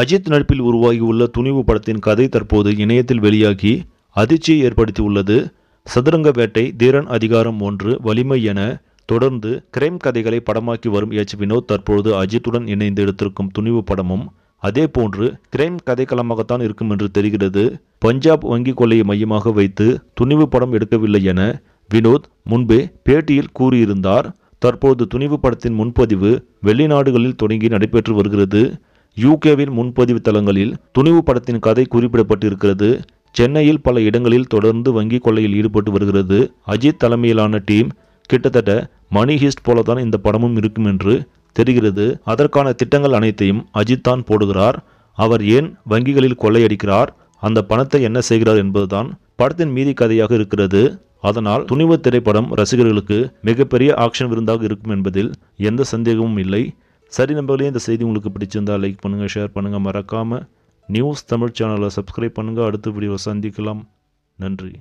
அஜித் நடிப்பில் உருவாகியுள்ள துணிவு படத்தின் கதை தற்போது இணையத்தில் வெளியாகி அதிர்ச்சியை ஏற்படுத்தியுள்ளது சதுரங்க வேட்டை தீரன் அதிகாரம் ஒன்று வலிமை என தொடர்ந்து கிரைம் கதைகளை படமாக்கி வரும் எச் வினோத் தற்பொழுது அஜித்துடன் இணைந்து எடுத்திருக்கும் துணிவு படமும் அதே போன்று கிரைம் கதைக்களமாகத்தான் இருக்கும் என்று தெரிகிறது பஞ்சாப் வங்கி கொள்ளையை மையமாக வைத்து துணிவு படம் எடுக்கவில்லை என வினோத் முன்பே பேட்டியில் கூறியிருந்தார் தற்போது துணிவு படத்தின் முன்பதிவு வெளிநாடுகளில் தொடங்கி நடைபெற்று வருகிறது யூகேவின் முன்பதிவு தளங்களில் துணிவு படத்தின் கதை குறிப்பிடப்பட்டிருக்கிறது சென்னையில் பல இடங்களில் தொடர்ந்து வங்கி கொள்ளையில் ஈடுபட்டு வருகிறது அஜித் தலைமையிலான டீம் கிட்டத்தட்ட மணி ஹிஸ்ட் போலதான் இந்த படமும் இருக்கும் என்று தெரிகிறது அதற்கான திட்டங்கள் அனைத்தையும் அஜித் தான் போடுகிறார் அவர் ஏன் வங்கிகளில் கொள்ளையடிக்கிறார் அந்த பணத்தை என்ன செய்கிறார் என்பதுதான் படத்தின் மீதி கதையாக இருக்கிறது அதனால் துணிவு திரைப்படம் ரசிகர்களுக்கு மிகப்பெரிய ஆக்ஷன் விருந்தாக இருக்கும் என்பதில் எந்த சந்தேகமும் இல்லை சரி நம்பர்களே இந்த செய்தி உங்களுக்கு பிடிச்சிருந்தால் லைக் பண்ணுங்கள் ஷேர் பண்ணுங்கள் மறக்காமல் நியூஸ் தமிழ் சேனலை சப்ஸ்கிரைப் பண்ணுங்கள் அடுத்த வீடியோவை சந்திக்கலாம் நன்றி